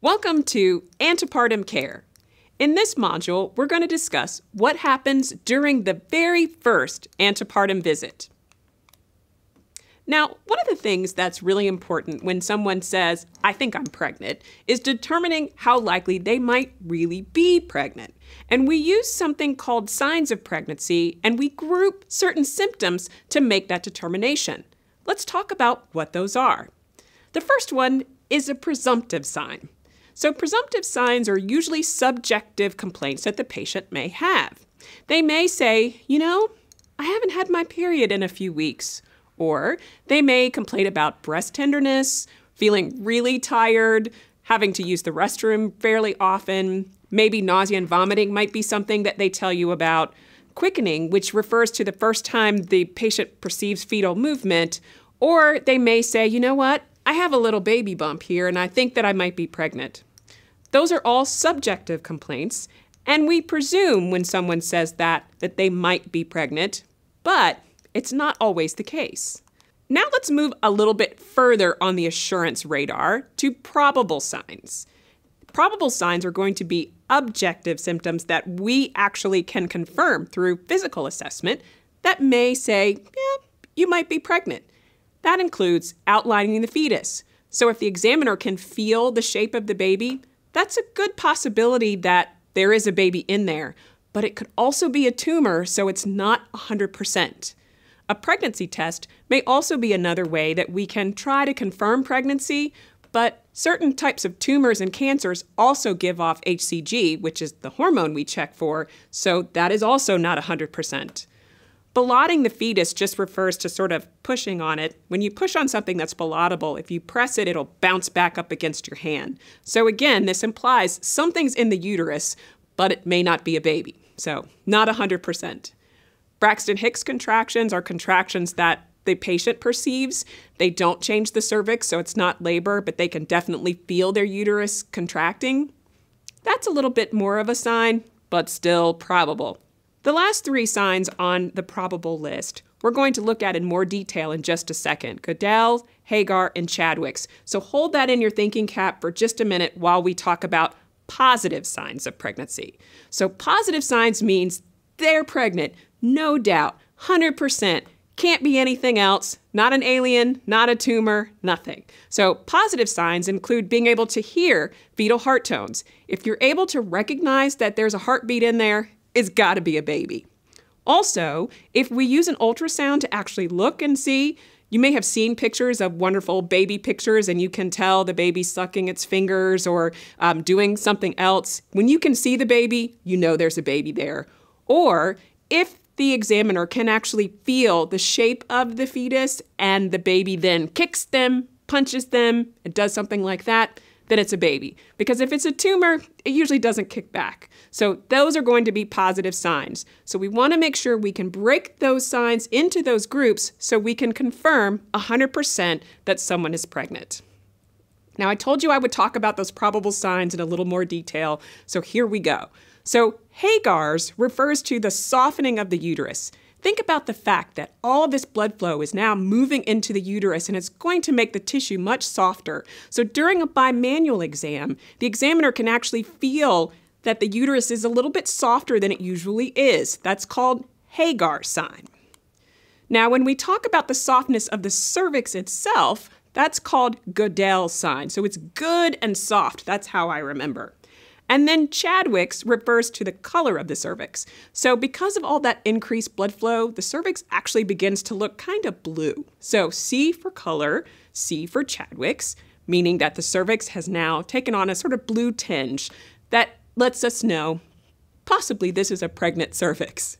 Welcome to Antepartum Care. In this module, we're going to discuss what happens during the very first antepartum visit. Now, one of the things that's really important when someone says, I think I'm pregnant, is determining how likely they might really be pregnant. And we use something called signs of pregnancy, and we group certain symptoms to make that determination. Let's talk about what those are. The first one is a presumptive sign. So presumptive signs are usually subjective complaints that the patient may have. They may say, you know, I haven't had my period in a few weeks. Or they may complain about breast tenderness, feeling really tired, having to use the restroom fairly often. Maybe nausea and vomiting might be something that they tell you about. Quickening, which refers to the first time the patient perceives fetal movement. Or they may say, you know what, I have a little baby bump here and I think that I might be pregnant. Those are all subjective complaints, and we presume when someone says that that they might be pregnant, but it's not always the case. Now let's move a little bit further on the assurance radar to probable signs. Probable signs are going to be objective symptoms that we actually can confirm through physical assessment that may say, yeah, you might be pregnant. That includes outlining the fetus. So if the examiner can feel the shape of the baby, that's a good possibility that there is a baby in there, but it could also be a tumor, so it's not 100%. A pregnancy test may also be another way that we can try to confirm pregnancy, but certain types of tumors and cancers also give off HCG, which is the hormone we check for, so that is also not 100%. Ballotting the fetus just refers to sort of pushing on it. When you push on something that's ballottable, if you press it, it'll bounce back up against your hand. So again, this implies something's in the uterus, but it may not be a baby. So not 100%. Braxton Hicks contractions are contractions that the patient perceives. They don't change the cervix, so it's not labor, but they can definitely feel their uterus contracting. That's a little bit more of a sign, but still probable. The last three signs on the probable list we're going to look at in more detail in just a second Goodell, Hagar, and Chadwick's. So hold that in your thinking cap for just a minute while we talk about positive signs of pregnancy. So positive signs means they're pregnant, no doubt, 100%. Can't be anything else, not an alien, not a tumor, nothing. So, positive signs include being able to hear fetal heart tones. If you're able to recognize that there's a heartbeat in there, it's got to be a baby. Also, if we use an ultrasound to actually look and see, you may have seen pictures of wonderful baby pictures, and you can tell the baby sucking its fingers or um, doing something else. When you can see the baby, you know there's a baby there. Or if the examiner can actually feel the shape of the fetus and the baby then kicks them, punches them, and does something like that, that it's a baby. Because if it's a tumor, it usually doesn't kick back. So those are going to be positive signs. So we want to make sure we can break those signs into those groups so we can confirm 100% that someone is pregnant. Now, I told you I would talk about those probable signs in a little more detail, so here we go. So, Hagar's refers to the softening of the uterus. Think about the fact that all this blood flow is now moving into the uterus and it's going to make the tissue much softer. So during a bimanual exam, the examiner can actually feel that the uterus is a little bit softer than it usually is. That's called Hagar sign. Now, when we talk about the softness of the cervix itself, that's called Goodell sign. So it's good and soft. That's how I remember. And then Chadwick's refers to the color of the cervix. So, because of all that increased blood flow, the cervix actually begins to look kind of blue. So, C for color, C for Chadwick's, meaning that the cervix has now taken on a sort of blue tinge that lets us know possibly this is a pregnant cervix.